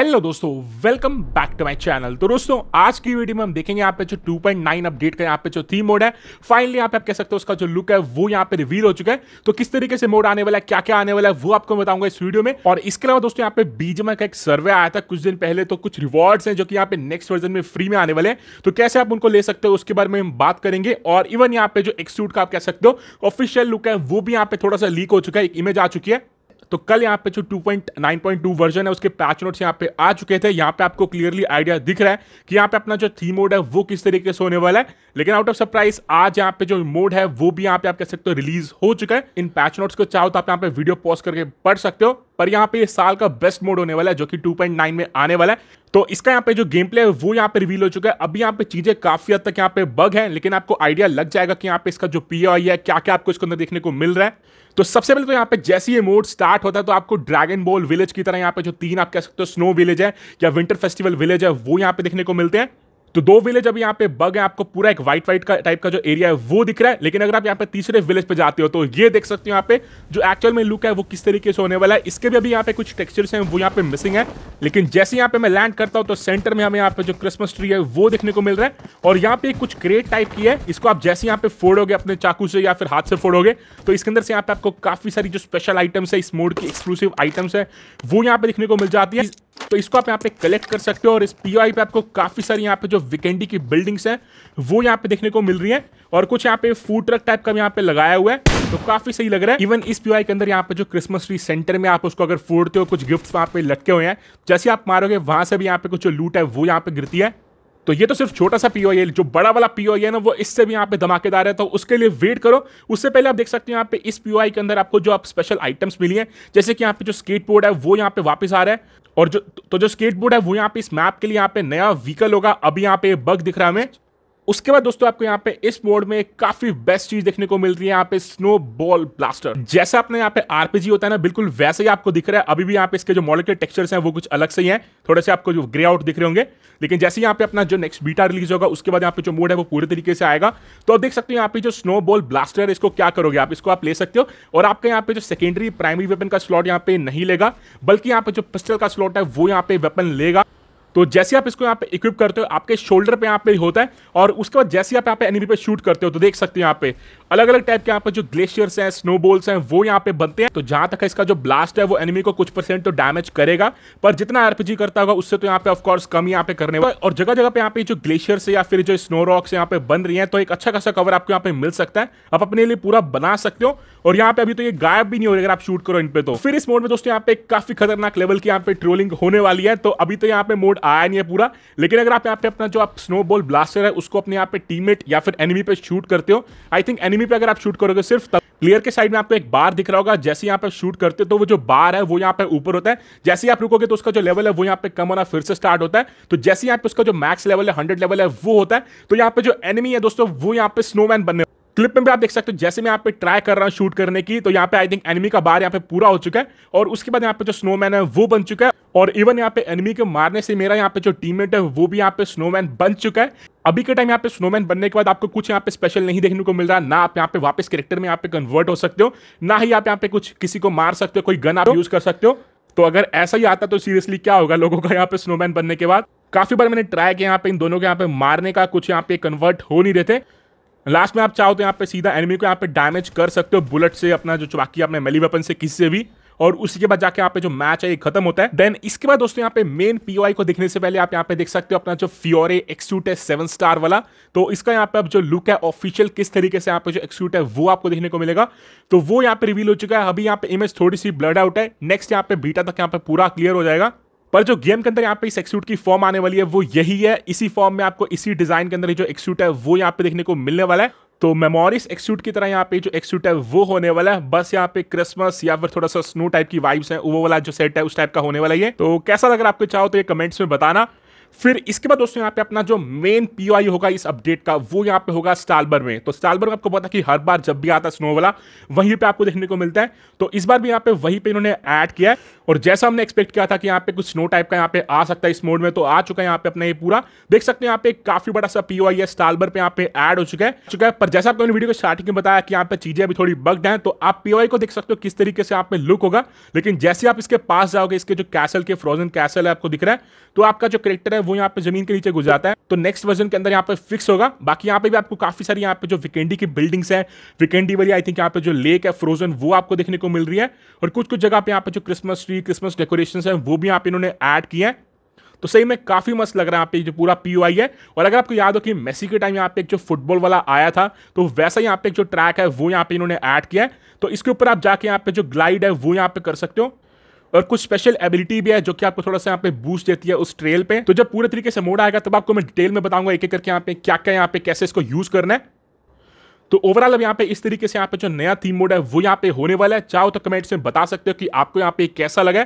hello दोस्तों welcome back to my channel तो दोस्तों आज की वीडियो में हम देखेंगे यहाँ पे जो 2.9 अपडेट का यहाँ पे जो थीम मोड है फाइनली यहाँ पे आप कह सकते हो उसका जो लुक है वो यहाँ पे रिवील हो चुका है तो किस तरीके से मोड आने वाला है क्या क्या आने वाला है वो आपको बताऊंगा इस वीडियो में और इसके अलावा दोस्तों यहाँ पे बीजमा का एक सर्वे आया था कुछ दिन पहले तो कुछ रिवॉर्ड्स हैं जो कि यहाँ पे नेक्स्ट वर्जन में फ्री में आने वाले हैं तो कैसे आप उनको ले सकते हो उसके बारे में हम बात करेंगे और इवन यहाँ पे जो एक्सूट का आप कह सकते हो ऑफिशियल लुक है वो भी यहाँ पे थोड़ा सा लीक हो चुका है एक इमेज आ चुकी है तो कल यहाँ पे जो 2.9.2 वर्जन है उसके पैच नोट्स यहाँ पे आ चुके थे यहाँ पे आपको क्लियरली आइडिया दिख रहा है कि यहाँ पे अपना जो थी मोड है वो किस तरीके से होने वाला है लेकिन आउट ऑफ सरप्राइज आज यहाँ पे जो मोड है वो भी यहाँ पे आप कह सकते हो रिलीज हो चुका है इन पैच नोट्स को चाहो तो आप यहाँ पे वीडियो पॉज करके पढ़ सकते हो पर यहाँ पे साल का बेस्ट मोड होने वाला है जो कि 2.9 में आने वाला है तो इसका यहाँ पे जो गेम प्ले है वो यहाँ पे रिवील हो चुका है अभी यहाँ पे चीजें काफी हद तक यहाँ पे बग है लेकिन आपको आइडिया लग जाएगा कि यहाँ पे इसका जो पी है क्या क्या आपको इसके अंदर देखने को मिल रहा है तो सबसे पहले तो यहाँ पे जैसे ये मोड स्टार्ट होता है तो आपको ड्रैगन बॉल विलेज की तरह यहाँ पे जो तीन आप कह सकते हो स्नो विलेज है या विंटर फेस्टिवल विलेज है वो यहाँ पे देखने को मिलते हैं तो दो विलेज अभी यहाँ पे बग है आपको पूरा एक व्हाइट व्हाइट का टाइप का जो एरिया है वो दिख रहा है लेकिन अगर आप यहाँ पे तीसरे विलेज पे जाते हो तो ये देख सकते हो यहाँ पे जो एक्चुअल में लुक है वो किस तरीके से होने वाला है इसके भी अभी यहाँ पे कुछ टेक्सचर्स हैं वो यहाँ पे मिसिंग है लेकिन जैसे यहाँ पे मैं लैंड करता हूँ तो सेंटर में हमें यहाँ पे जो क्रिसमस ट्री है वो देखने को मिल रहा है और यहाँ पे कुछ क्रेट टाइप की है इसको आप जैसे यहाँ पे फोड़ोगे अपने चाकू से या फिर हाथ से फोड़ोगे तो इसके अंदर से यहाँ पे आपको काफी सारी जो स्पेशल आइटम्स है इस मोड की एक्सक्लूसिव आइटम्स है वो यहाँ पे देखने को मिल जाती है तो इसको आप यहाँ पे कलेक्ट कर सकते हो और इस पी पे आपको काफी सारी यहाँ पे जो विकेंडी की बिल्डिंग्स हैं वो यहाँ पे देखने को मिल रही है और कुछ यहाँ पे फूड ट्रक टाइप का यहाँ पे लगाया हुआ है तो काफी सही लग रहा है इवन इस पीआई के अंदर यहाँ पे जो क्रिसमस ट्री सेंटर में आप उसको अगर फोड़ते हो कुछ गिफ्ट्स वहाँ पे लटके हुए हैं जैसे आप मारोगे वहां से भी यहाँ पे कुछ लूट है वो यहाँ पे गिरती है तो ये तो सिर्फ छोटा सा पीओ जो बड़ा वाला पीओ है ना वो इससे भी यहाँ पे धमाकेदार है तो उसके लिए वेट करो उससे पहले आप देख सकते हो यहाँ पे इस पीओ के अंदर आपको जो आप स्पेशल आइटम्स मिली हैं जैसे कि यहाँ पे जो स्केट बोर्ड है वो यहाँ पे वापस आ रहा है और जो तो जो स्केट बोर्ड है वो यहाँ पे इस मैप के लिए यहाँ पे नया व्हीकल होगा अभी यहाँ पे बग दिख रहा है हमें उसके बाद दोस्तों आपको यहाँ पे इस मोड में काफी बेस्ट चीज देखने को मिलती है यहाँ पे स्नो बॉल ब्लास्टर जैसा अपने यहाँ पे आरपीजी होता है ना बिल्कुल वैसे ही आपको दिख रहा है अभी भी यहाँ पे इसके जो मॉडल के टेक्सचर्स हैं वो कुछ अलग से ही हैं थोड़े से आपको जो ग्रे आउट दिख रहे होंगे लेकिन जैसे यहाँ पे अपना जो नेक्स्ट बीटा रिलीज होगा उसके बाद यहाँ पे जो मोड है वो पूरे तरीके से आएगा तो आप देख सकते हो यहाँ पे जो स्नो बॉल ब्लास्टर है इसको क्या करोगे आप इसको आप ले सकते हो और आपके यहाँ पे जो सेकेंडरी प्राइमरी वेपन का स्लॉट यहाँ पे नहीं लेगा बल्कि यहाँ पे जो पिस्टल का स्लॉट है वो यहाँ पे वेपन लेगा तो जैसे आप इसको यहाँ पे इक्विप करते हो आपके शोल्डर पे यहाँ पे होता है और उसके बाद जैसे आप यहाँ पे एनिमी पे शूट करते हो तो देख सकते हो यहाँ पे अलग अलग टाइप के यहाँ पे जो ग्लेशियर्स हैं स्नोबॉल्स हैं वो यहाँ पे बनते हैं तो जहां तक इसका जो ब्लास्ट है वो एनिमी को कुछ परसेंट तो डैमेज करेगा पर जितना आरपीजी करता होगा उससे तो यहाँ पे ऑफकोर्स कम यहाँ पे करने वाला और जगह जगह पे यहाँ पे जो ग्लेशियर्स है या फिर जो स्नो रॉक्स यहाँ पे बन रही है तो एक अच्छा खासा कवर आपको यहाँ पे मिल सकता है आप अपने लिए पूरा बना सकते हो और यहाँ पे अभी तो ये गायब भी नहीं हो रही अगर आप शूट करो इन पे तो फिर इस मोड में दोस्तों यहाँ पे काफी खतरनाक लेवल की यहाँ पे ट्रोलिंग होने वाली है तो अभी तो यहाँ पे मोड आया नहीं है पूरा लेकिन अगर आप यहाँ पे अपना जो आप स्नो बॉल ब्लास्टर है उसको अपने यहाँ पे टीममेट या फिर एनिमी पे शूट करते हो आई थिंक एनिमी पे अगर आप शूट करोगे सिर्फ तब प्लेयर के साइड में आपको एक बार दिख रहा होगा जैसे यहाँ पे शूट करते हो तो वो जो बार है वो यहाँ पे ऊपर होता है जैसे ही आप रुकोगे तो उसका जो लेवल है वो यहाँ पे कम होना फिर से स्टार्ट होता है तो जैसे यहाँ पे उसका जो मैक्स लेवल है हंड्रेड लेवल है वो होता है तो यहाँ पे जो एनिमी है दोस्तों वो यहाँ पे स्नोमैन बनने क्लिप में भी आप देख सकते हो जैसे मैं यहाँ पे ट्राई कर रहा हूँ शूट करने की तो यहाँ पे आई थिंक एनिमी का बार यहाँ पे पूरा हो चुका है और उसके बाद यहाँ पे जो स्नोमैन है वो बन चुका है और इवन यहाँ पे एनिमी के मारने से मेरा यहाँ पे जो टीममेट है वो भी यहाँ पे स्नोमैन बन चुका है अभी के टाइम यहाँ पे स्नोमैन बनने के बाद आपको कुछ यहाँ पे स्पेशल नहीं देखने को मिल रहा ना आप यहाँ पे वापस कैरेक्टर में यहाँ पे कन्वर्ट हो सकते हो ना ही आप यहाँ पे कुछ किसी को मार सकते हो कोई गन आप यूज कर सकते हो तो अगर ऐसा ही आता तो सीरियसली क्या होगा लोगों का यहाँ पे स्नोमैन बनने के बाद काफी बार मैंने ट्राई किया यहाँ पे इन दोनों के यहाँ पे मारने का कुछ यहाँ पे कन्वर्ट हो नहीं रहे थे लास्ट में आप चाहो तो यहाँ पे सीधा एनिमी को यहाँ पे डैमेज कर सकते हो बुलेट से अपना जो चुबाकी अपने मेली वेपन से किसी से भी और उसके बाद जाके यहाँ पे जो मैच है ये खत्म होता है देन इसके बाद दोस्तों यहाँ पे मेन पीओआई को देखने से पहले आप यहाँ पे देख सकते हो अपना जो फ्योरे एक्सूट है सेवन स्टार वाला तो इसका यहाँ पे अब जो लुक है ऑफिशियल किस तरीके से यहाँ पे जो एक्सूट है वो आपको देखने को मिलेगा तो वो यहाँ पे रिवील हो चुका है अभी यहाँ पे इमेज थोड़ी सी ब्लड आउट है नेक्स्ट यहाँ पे बीटा तक यहाँ पे पूरा क्लियर हो जाएगा पर जो गेम के अंदर यहाँ पे इस एक्सूट की फॉर्म आने वाली है वो यही है इसी फॉर्म में आपको इसी डिजाइन के अंदर जो एक्सूट है वो यहाँ पे देखने को मिलने वाला है तो मेमोरिस एक्सूट की तरह यहाँ पे जो एक्सूट है वो होने वाला है बस यहाँ पे क्रिसमस या फिर थोड़ा सा स्नो टाइप की वाइब्स है वो वाला जो सेट है उस टाइप का होने वाला है तो कैसा लग रहा है आपको चाहो तो ये कमेंट्स में बताना फिर इसके बाद दोस्तों यहाँ पे अपना जो मेन पी होगा इस अपडेट का वो यहाँ पे होगा स्टालबर में तो स्टालबर में आपको पता कि हर बार जब भी आता है स्नो वाला वहीं पे आपको देखने को मिलता है तो इस बार भी यहाँ पे वहीं पे इन्होंने ऐड किया है और जैसा हमने एक्सपेक्ट किया था कि यहाँ पे कुछ स्नो टाइप का यहाँ पे आ सकता है इस मोड में तो आ चुका है यहाँ पे अपना ये पूरा देख सकते हैं यहाँ पे काफी बड़ा सा पीओ आई स्टालबर पे यहाँ पे ऐड हो चुका है चुका है पर जैसा आपको वीडियो को स्टार्टिंग में बताया कि यहाँ पे चीजें अभी थोड़ी बग्ड हैं तो आप पीओ को देख सकते हो किस तरीके से यहाँ पे लुक होगा लेकिन जैसे आप इसके पास जाओगे इसके जो कैसल के फ्रोजन कैसल है आपको दिख रहा है तो आपका जो करेक्टर है वो यहाँ पे जमीन के नीचे गुजर जाता है तो नेक्स्ट वर्जन के अंदर यहाँ पे फिक्स होगा बाकी यहाँ पे भी आपको काफी सारी यहाँ पे जो विकेंडी की बिल्डिंग्स है विकेंडी वाली आई थिंक यहाँ पे जो लेक है फ्रोजन वो आपको देखने को मिल रही है और कुछ कुछ जगह पे यहाँ पे जो क्रिसमस ट्री भी क्रिसमस डेकोरेशन है वो भी आप इन्होंने ऐड किए हैं तो सही में काफ़ी मस्त लग रहा है यहाँ पे जो पूरा पी है और अगर आपको याद हो कि मेसी के टाइम यहाँ पे एक जो फुटबॉल वाला आया था तो वैसा यहाँ पे एक जो ट्रैक है वो यहाँ पे इन्होंने ऐड किया है तो इसके ऊपर आप जाके यहाँ पे जो ग्लाइड है वो यहाँ पे कर सकते हो और कुछ स्पेशल एबिलिटी भी है जो कि आपको थोड़ा सा यहाँ पे बूस्ट देती है उस ट्रेल पे तो जब पूरे तरीके से मोड़ आएगा तब आपको मैं डिटेल में बताऊंगा एक एक करके यहाँ पे क्या क्या यहाँ पे कैसे इसको यूज करना है तो ओवरऑल अब यहाँ पे इस तरीके से यहाँ पे जो नया थीम मोड है वो यहाँ पे होने वाला है चाहो तो कमेंट्स में बता सकते हो कि आपको यहाँ पे कैसा लगा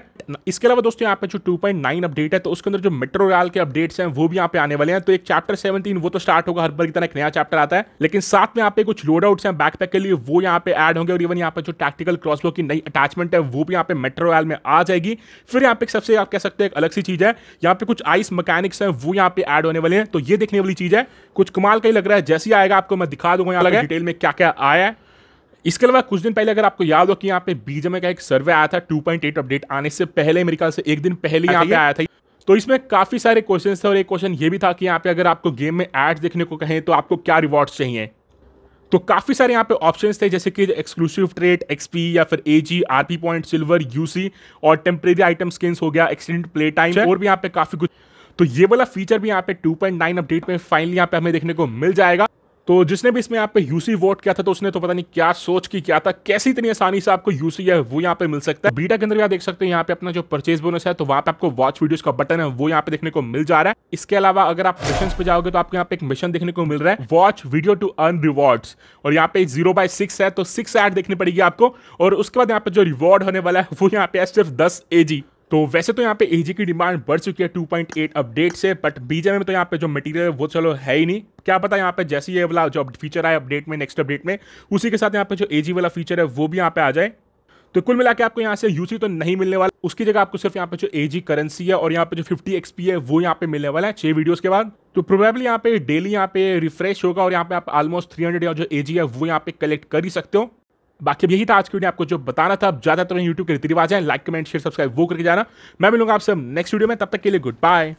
इसके अलावा दोस्तों यहाँ पे जो 2.9 अपडेट है तो उसके अंदर जो मेट्रो रॉयल के अपडेट्स हैं वो भी यहाँ पे आने वाले हैं तो एक चैप्टर 17 वो तो स्टार्ट होगा हर बार की तरह एक नया चैप्टर आता है लेकिन साथ में यहाँ पे कुछ लोड आउट्स हैं बैकपैक के लिए वो यहाँ पे एड होंगे और इवन यहाँ पे जो टैक्टिकल क्रॉसबो की नई अटैचमेंट है वो भी यहाँ पे मेट्रो रॉयल में आ जाएगी फिर यहाँ पे सबसे आप कह सकते हैं एक अलग सी चीज है यहाँ पे कुछ आइस मैकेनिक्स है वो यहाँ पे एड होने वाले हैं तो ये देखने वाली चीज है कुछ कमाल का ही लग रहा है जैसे आएगा आपको मैं दिखा दूंगा यहाँ लगा डिटेल में क्या क्या आया है इसके अलावा कुछ दिन पहले अगर आपको याद हो कि यहाँ पे बीजेमए का एक सर्वे आया था 2.8 अपडेट आने से पहले मेरे ख्याल से एक दिन पहले यहाँ अच्छा, पे आया था तो इसमें काफ़ी सारे क्वेश्चन थे और एक क्वेश्चन ये भी था कि यहाँ पे अगर आपको गेम में एड्स देखने को कहें तो आपको क्या रिवॉर्ड्स चाहिए तो काफ़ी सारे यहाँ पे ऑप्शंस थे जैसे कि एक्सक्लूसिव ट्रेड एक्सपी या फिर A G R P point silver UC और टेम्परेरी आइटम स्किन्स हो गया एक्सटेंड प्ले टाइम और भी यहाँ पे काफ़ी कुछ तो ये वाला फीचर भी यहाँ पे 2.9 अपडेट में फाइनली यहाँ पे हमें देखने को मिल जाएगा तो जिसने भी इसमें आप पे यूसी वोट किया था तो उसने तो पता नहीं क्या सोच की क्या था कैसे इतनी आसानी से आपको यूसी है वो यहाँ पे मिल सकता है बीटा के अंदर आप देख सकते हैं यहाँ पे अपना जो परचेज बोनस है तो वहाँ पे आपको वॉच वीडियोस का बटन है वो यहाँ पे देखने को मिल जा रहा है इसके अलावा अगर आप मिशन पे जाओगे तो आपको यहाँ पे एक मिशन देखने को मिल रहा है watch video to earn rewards और यहाँ पे जीरो बाय सिक्स है तो सिक्स एड देखनी पड़ेगी आपको और उसके बाद यहाँ पे जो रिवॉर्ड होने वाला है वो यहाँ पे सिर्फ दस ए तो वैसे तो यहाँ पे एजी की डिमांड बढ़ चुकी है 2.8 अपडेट से बट बीजेम में तो यहाँ पे जो मटेरियल है वो चलो है ही नहीं क्या पता यहाँ पे जैसे ये वाला जो फीचर आए अपडेट में नेक्स्ट अपडेट में उसी के साथ यहाँ पे जो एजी वाला फीचर है वो भी यहाँ पे आ जाए तो कुल मिला के आपको यहाँ से यूसी तो नहीं मिलने वाला उसकी जगह आपको सिर्फ यहाँ पे जो एजी करेंसी है और यहाँ पे जो 50 एक्सपी है वो यहाँ पे मिलने वाला है छह वीडियोस के बाद तो प्रोबेबली यहाँ पे डेली यहाँ पे रिफ्रेश होगा और यहाँ पे आप ऑलमोस्ट 300 हंड्रेड जो एजी है वो यहाँ पे कलेक्ट कर ही सकते हो बाकी अब यही था आज की वीडियो आपको जो बताना था अब ज़्यादातर यूट्यूब के रीति रिवाज है लाइक कमेंट शेयर सब्सक्राइब वो करके जाना मैं मिलूंगा आपसे नेक्स्ट वीडियो में तब तक के लिए गुड बाय